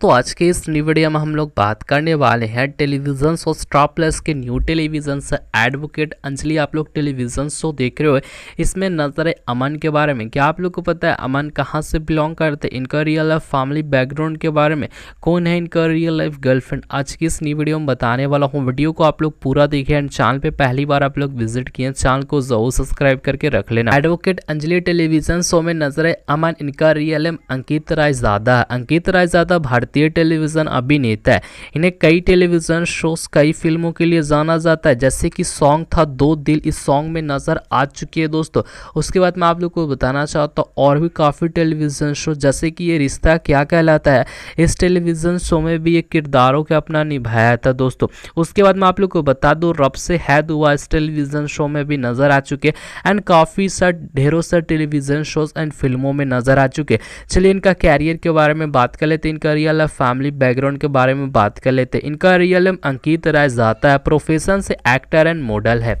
तो आज के इस वीडियो में हम लोग बात करने वाले हैं टेलीविजन शो स्टॉप प्लस के न्यू टेलीविजन से एडवोकेट अंजलि आप लोग टेलीविजन शो देख रहे हो इसमें नजर है अमन के बारे में क्या आप लोग को पता है अमन कहाँ से बिलोंग करते हैं इनका रियल लाइफ फैमिली बैकग्राउंड के बारे में कौन है इनका रियल लाइफ गर्लफ्रेंड आज की इस न्यू वीडियो में बताने वाला हूँ वीडियो को आप लोग पूरा देखे एंड चैनल पर पहली बार आप लोग विजिट किए चैनल को जरूर सब्सक्राइब करके रख लेना एडवोकेट अंजलि टेलीविजन शो में नजर है अमन इनका रियल एम अंकित राय ज्यादा अंकित राय ज्यादा भारत भारतीय टेलीविज़न अभिनेता है इन्हें कई टेलीविज़न शोज कई फिल्मों के लिए जाना जाता है जैसे कि सॉन्ग था दो दिल इस सॉन्ग में नज़र आ चुकी है दोस्तों उसके बाद मैं आप लोग को बताना चाहता हूँ और भी काफ़ी टेलीविज़न शो जैसे कि ये रिश्ता क्या कहलाता है इस टेलीविज़न शो में भी ये किरदारों के अपना निभाया था दोस्तों उसके बाद मैं आप लोग को बता दूँ रब से है दुआ इस टेलीविज़न शो में भी नज़र आ चुके एंड काफ़ी सा ढेरों सा टेलीविज़न शोज एंड फिल्मों में नज़र आ चुके चलिए इनका कैरियर के बारे में बात कर लेते इनका रियल वाला फैमिली बैकग्राउंड के बारे में बात कर लेते हैं इनका रियल नेम अंकित राय जाता है प्रोफेशन से एक्टर एंड मॉडल है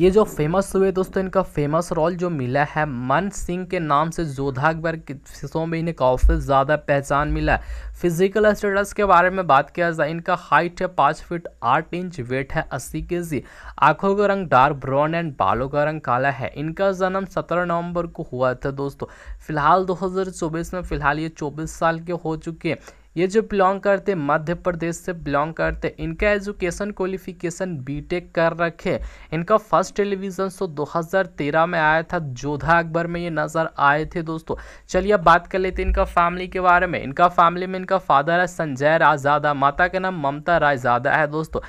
ये जो फेमस हुए दोस्तों इनका फेमस रोल जो मिला है मन सिंह के नाम से जोधा अकबर किस्सों में इन्हें काफ़ी ज़्यादा पहचान मिला फिजिकल स्टेटस के बारे में बात किया जाए इनका हाइट है पाँच फीट आठ इंच वेट है अस्सी के जी आँखों का रंग डार्क ब्राउन एंड बालों का रंग काला है इनका जन्म सत्रह नवंबर को हुआ था दोस्तों फिलहाल दो में फ़िलहाल ये चौबीस साल के हो चुके हैं ये जो बिलोंग करते मध्य प्रदेश से बिलोंग करते इनका एजुकेशन क्वालिफिकेशन बीटेक कर रखे इनका फर्स्ट टेलीविज़न शो 2013 में आया था जोधा अकबर में ये नज़र आए थे दोस्तों चलिए अब बात कर लेते हैं इनका फैमिली के बारे में इनका फैमिली में इनका फादर है संजय रायजादा माता का नाम ममता रायजादा है दोस्तों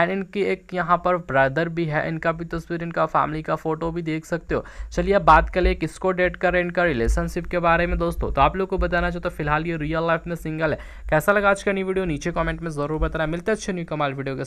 एंड इनकी एक यहाँ पर ब्रदर भी है इनका भी तस्वीर इनका फैमिली का फ़ोटो भी देख सकते हो चलिए अब बात कर ले किसको डेट करें इनका रिलेशनशिप के बारे में दोस्तों तो आप लोग को बताना चाहते तो फिलहाल ये रियल लाइफ में सिंगल है कैसा लगा आज का न्यू वीडियो नीचे कॉमेंट में जरूर बताना मिलता है अच्छे न्यू कमाल वीडियो के